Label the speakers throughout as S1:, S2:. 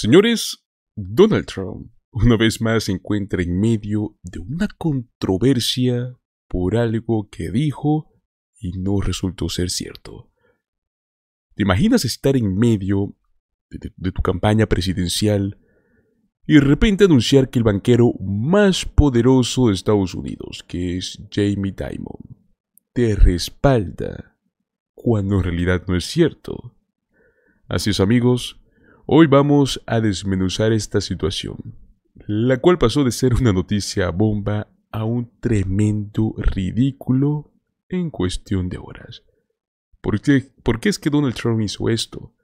S1: Señores, Donald Trump una vez más se encuentra en medio de una controversia por algo que dijo y no resultó ser cierto. ¿Te imaginas estar en medio de, tu campaña presidencial y de repente anunciar que el banquero más poderoso de Estados Unidos, que es Jamie Dimon, te respalda cuando en realidad no es cierto? Así es amigos, Hoy vamos a desmenuzar esta situación, la cual pasó de ser una noticia bomba a un tremendo ridículo en cuestión de horas. ¿Por qué, ¿Por qué es que Donald Trump hizo esto?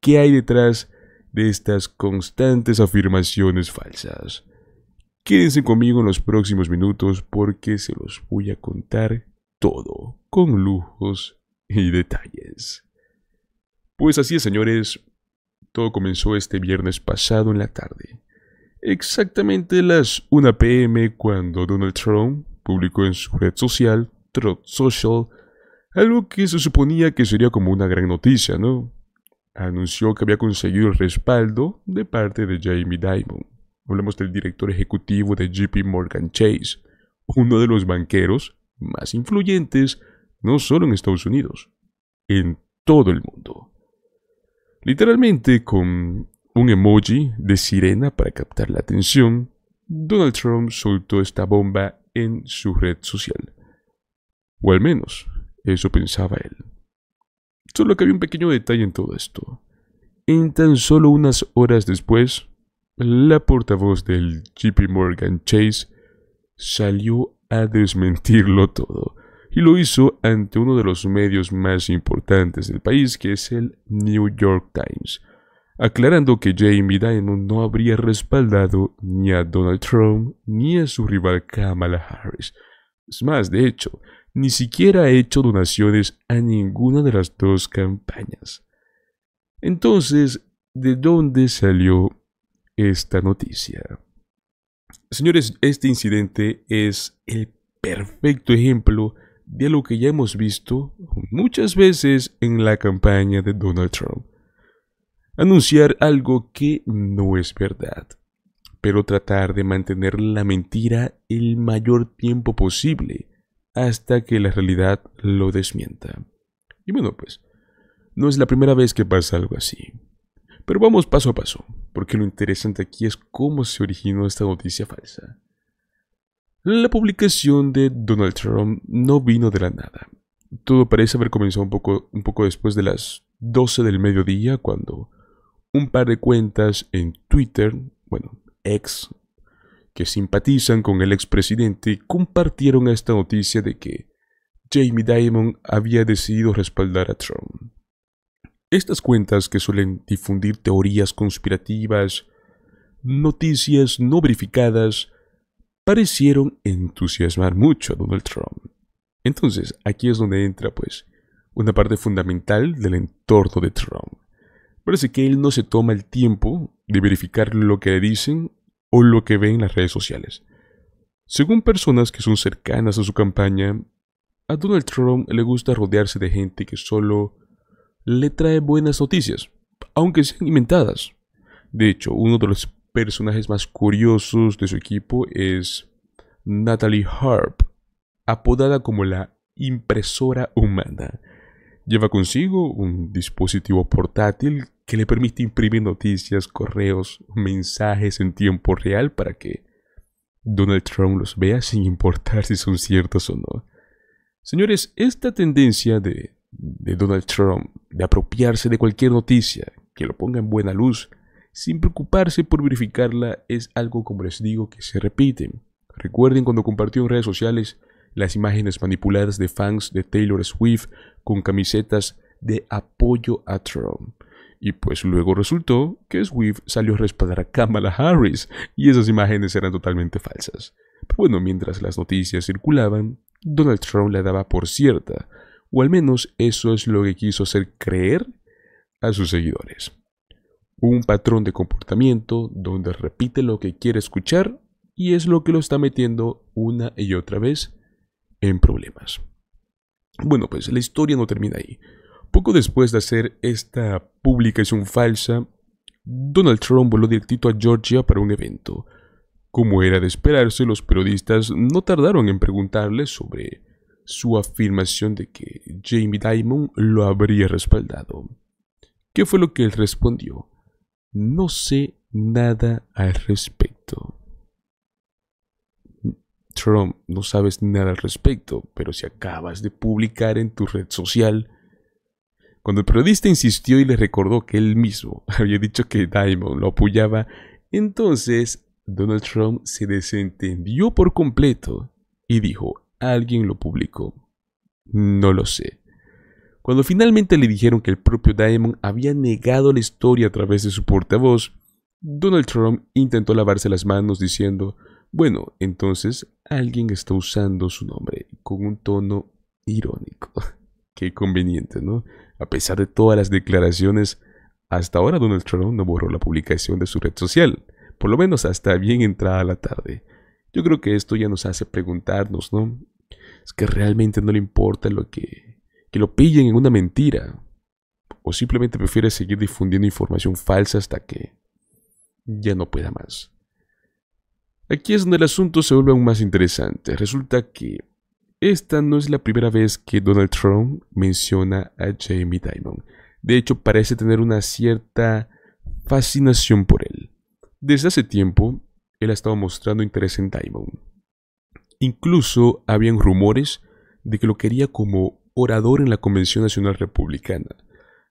S1: ¿Qué hay detrás de estas constantes afirmaciones falsas? Quédense conmigo en los próximos minutos porque se los voy a contar todo, con lujos y detalles. Pues así es, señores, todo comenzó este viernes pasado en la tarde, exactamente las 1 pm cuando Donald Trump publicó en su red social, Trot Social, algo que se suponía que sería como una gran noticia, ¿no? Anunció que había conseguido el respaldo de parte de Jamie Dimon. Hablamos del director ejecutivo de JP Morgan Chase, uno de los banqueros más influyentes no solo en Estados Unidos, en todo el mundo. Literalmente con un emoji de sirena para captar la atención, Donald Trump soltó esta bomba en su red social. O al menos, eso pensaba él. Solo que había un pequeño detalle en todo esto. En tan solo unas horas después, la portavoz del JP Morgan Chase salió a desmentirlo todo y lo hizo ante uno de los medios más importantes del país, que es el New York Times, aclarando que Jamie Dimon no habría respaldado ni a Donald Trump ni a su rival Kamala Harris. Es más, de hecho, ni siquiera ha hecho donaciones a ninguna de las dos campañas. Entonces, ¿de dónde salió esta noticia? Señores, este incidente es el perfecto ejemplo de lo que ya hemos visto muchas veces en la campaña de Donald Trump. Anunciar algo que no es verdad, pero tratar de mantener la mentira el mayor tiempo posible hasta que la realidad lo desmienta. Y bueno, pues, no es la primera vez que pasa algo así. Pero vamos paso a paso, porque lo interesante aquí es cómo se originó esta noticia falsa. La publicación de Donald Trump no vino de la nada. Todo parece haber comenzado un poco, un poco después de las 12 del mediodía, cuando un par de cuentas en Twitter, bueno, ex, que simpatizan con el expresidente, compartieron esta noticia de que Jamie Dimon había decidido respaldar a Trump. Estas cuentas que suelen difundir teorías conspirativas, noticias no verificadas, parecieron entusiasmar mucho a Donald Trump. Entonces, aquí es donde entra, pues, una parte fundamental del entorno de Trump. Parece que él no se toma el tiempo de verificar lo que le dicen o lo que ve en las redes sociales. Según personas que son cercanas a su campaña, a Donald Trump le gusta rodearse de gente que solo le trae buenas noticias, aunque sean inventadas. De hecho, uno de los personajes más curiosos de su equipo es Natalie Harp, apodada como la impresora humana. Lleva consigo un dispositivo portátil que le permite imprimir noticias, correos, mensajes en tiempo real para que Donald Trump los vea sin importar si son ciertos o no. Señores, esta tendencia de, de Donald Trump de apropiarse de cualquier noticia que lo ponga en buena luz sin preocuparse por verificarla es algo, como les digo, que se repite. Recuerden cuando compartió en redes sociales las imágenes manipuladas de fans de Taylor Swift con camisetas de apoyo a Trump. Y pues luego resultó que Swift salió a respaldar a Kamala Harris y esas imágenes eran totalmente falsas. bueno, mientras las noticias circulaban, Donald Trump la daba por cierta, o al menos eso es lo que quiso hacer creer a sus seguidores un patrón de comportamiento donde repite lo que quiere escuchar y es lo que lo está metiendo una y otra vez en problemas. Bueno, pues la historia no termina ahí. Poco después de hacer esta publicación falsa, Donald Trump voló directito a Georgia para un evento. Como era de esperarse, los periodistas no tardaron en preguntarle sobre su afirmación de que Jamie Dimon lo habría respaldado. ¿Qué fue lo que él respondió? No sé nada al respecto. Trump, no sabes nada al respecto, pero si acabas de publicar en tu red social. Cuando el periodista insistió y le recordó que él mismo había dicho que Diamond lo apoyaba, entonces Donald Trump se desentendió por completo y dijo, alguien lo publicó. No lo sé. Cuando finalmente le dijeron que el propio Diamond había negado la historia a través de su portavoz, Donald Trump intentó lavarse las manos diciendo, bueno, entonces alguien está usando su nombre con un tono irónico. Qué conveniente, ¿no? A pesar de todas las declaraciones, hasta ahora Donald Trump no borró la publicación de su red social, por lo menos hasta bien entrada la tarde. Yo creo que esto ya nos hace preguntarnos, ¿no? Es que realmente no le importa lo que que lo pillen en una mentira. O simplemente prefiere seguir difundiendo información falsa hasta que ya no pueda más. Aquí es donde el asunto se vuelve aún más interesante. Resulta que esta no es la primera vez que Donald Trump menciona a Jamie Dimon. De hecho, parece tener una cierta fascinación por él. Desde hace tiempo, él ha estado mostrando interés en Dimon. Incluso habían rumores de que lo quería como orador en la Convención Nacional Republicana,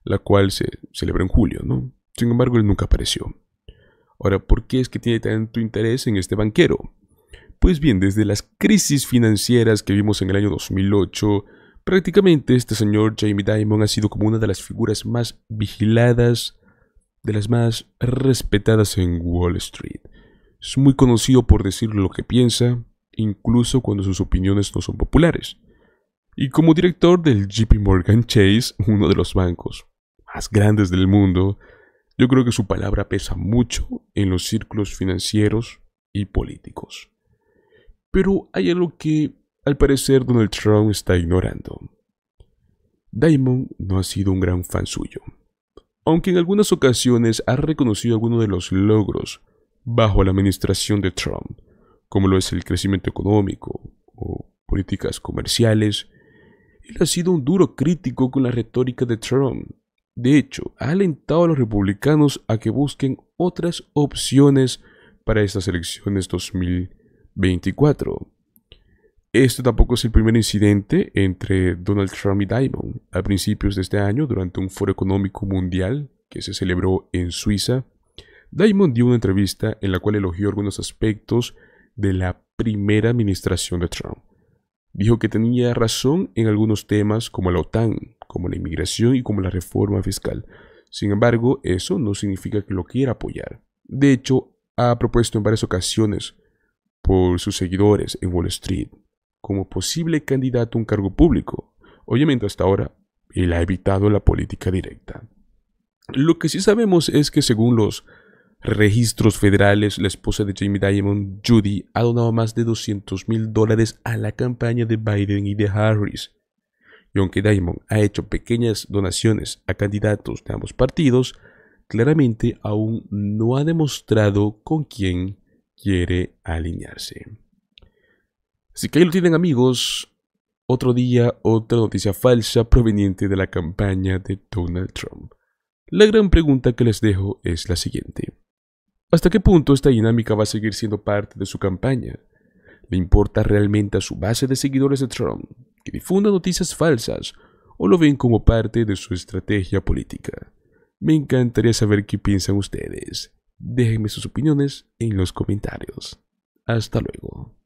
S1: la cual se celebró en julio, ¿no? Sin embargo, él nunca apareció. Ahora, ¿por qué es que tiene tanto interés en este banquero? Pues bien, desde las crisis financieras que vimos en el año 2008, prácticamente este señor Jamie Dimon ha sido como una de las figuras más vigiladas, de las más respetadas en Wall Street. Es muy conocido por decir lo que piensa, incluso cuando sus opiniones no son populares y como director del JP Morgan Chase, uno de los bancos más grandes del mundo, yo creo que su palabra pesa mucho en los círculos financieros y políticos. Pero hay algo que al parecer Donald Trump está ignorando. Diamond no ha sido un gran fan suyo, aunque en algunas ocasiones ha reconocido algunos de los logros bajo la administración de Trump, como lo es el crecimiento económico o políticas comerciales él ha sido un duro crítico con la retórica de Trump. De hecho, ha alentado a los republicanos a que busquen otras opciones para estas elecciones 2024. Este tampoco es el primer incidente entre Donald Trump y Diamond. A principios de este año, durante un foro económico mundial que se celebró en Suiza, Diamond dio una entrevista en la cual elogió algunos aspectos de la primera administración de Trump. Dijo que tenía razón en algunos temas como la OTAN, como la inmigración y como la reforma fiscal. Sin embargo, eso no significa que lo quiera apoyar. De hecho, ha propuesto en varias ocasiones por sus seguidores en Wall Street como posible candidato a un cargo público. Obviamente hasta ahora, él ha evitado la política directa. Lo que sí sabemos es que según los registros federales, la esposa de Jamie Diamond, Judy, ha donado más de 200 mil dólares a la campaña de Biden y de Harris. Y aunque Diamond ha hecho pequeñas donaciones a candidatos de ambos partidos, claramente aún no ha demostrado con quién quiere alinearse. Así que ahí lo tienen amigos. Otro día, otra noticia falsa proveniente de la campaña de Donald Trump. La gran pregunta que les dejo es la siguiente. ¿Hasta qué punto esta dinámica va a seguir siendo parte de su campaña? ¿Le importa realmente a su base de seguidores de Trump que difunda noticias falsas o lo ven como parte de su estrategia política? Me encantaría saber qué piensan ustedes. Déjenme sus opiniones en los comentarios. Hasta luego.